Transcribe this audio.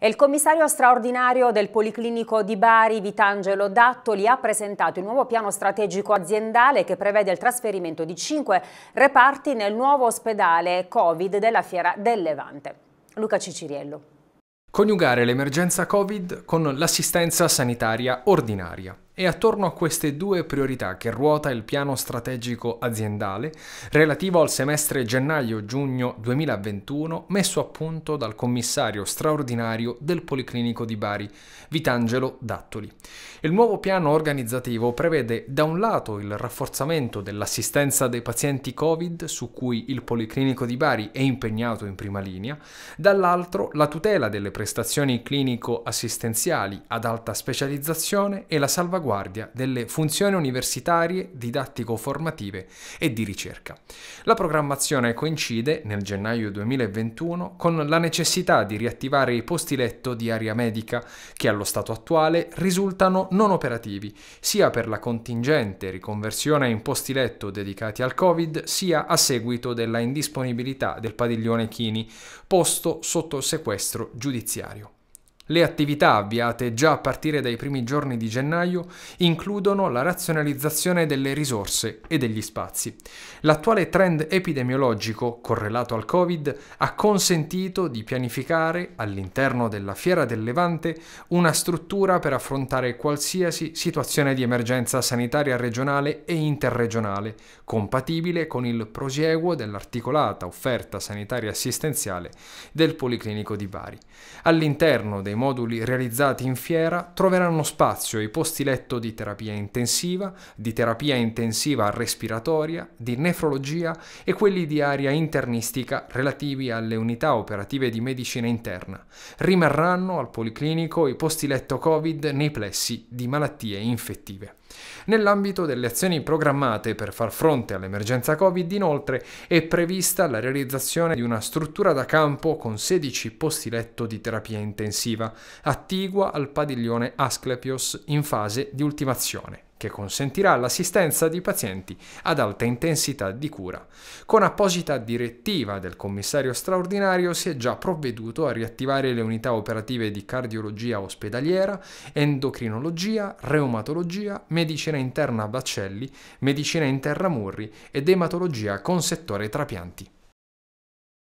E il commissario straordinario del Policlinico di Bari, Vitangelo Dattoli, ha presentato il nuovo piano strategico aziendale che prevede il trasferimento di cinque reparti nel nuovo ospedale Covid della Fiera del Levante. Luca Ciciriello. Coniugare l'emergenza Covid con l'assistenza sanitaria ordinaria. È attorno a queste due priorità che ruota il piano strategico aziendale relativo al semestre gennaio-giugno 2021 messo a punto dal commissario straordinario del Policlinico di Bari, Vitangelo Dattoli. Il nuovo piano organizzativo prevede da un lato il rafforzamento dell'assistenza dei pazienti Covid su cui il Policlinico di Bari è impegnato in prima linea, dall'altro la tutela delle prestazioni clinico-assistenziali ad alta specializzazione e la salvaguardia salvaguardia delle funzioni universitarie, didattico-formative e di ricerca. La programmazione coincide, nel gennaio 2021, con la necessità di riattivare i posti letto di area medica che allo stato attuale risultano non operativi, sia per la contingente riconversione in posti letto dedicati al Covid, sia a seguito della indisponibilità del padiglione Chini, posto sotto sequestro giudiziario. Le attività avviate già a partire dai primi giorni di gennaio includono la razionalizzazione delle risorse e degli spazi. L'attuale trend epidemiologico correlato al Covid ha consentito di pianificare all'interno della Fiera del Levante una struttura per affrontare qualsiasi situazione di emergenza sanitaria regionale e interregionale, compatibile con il prosieguo dell'articolata offerta sanitaria assistenziale del Policlinico di Bari. All'interno dei moduli realizzati in fiera troveranno spazio i posti letto di terapia intensiva, di terapia intensiva respiratoria, di nefrologia e quelli di area internistica relativi alle unità operative di medicina interna. Rimarranno al Policlinico i posti letto Covid nei plessi di malattie infettive. Nell'ambito delle azioni programmate per far fronte all'emergenza Covid, inoltre, è prevista la realizzazione di una struttura da campo con 16 posti letto di terapia intensiva, attigua al padiglione Asclepios in fase di ultimazione che consentirà l'assistenza di pazienti ad alta intensità di cura. Con apposita direttiva del commissario straordinario si è già provveduto a riattivare le unità operative di cardiologia ospedaliera, endocrinologia, reumatologia, medicina interna Baccelli, medicina interna Murri ed ematologia con settore trapianti.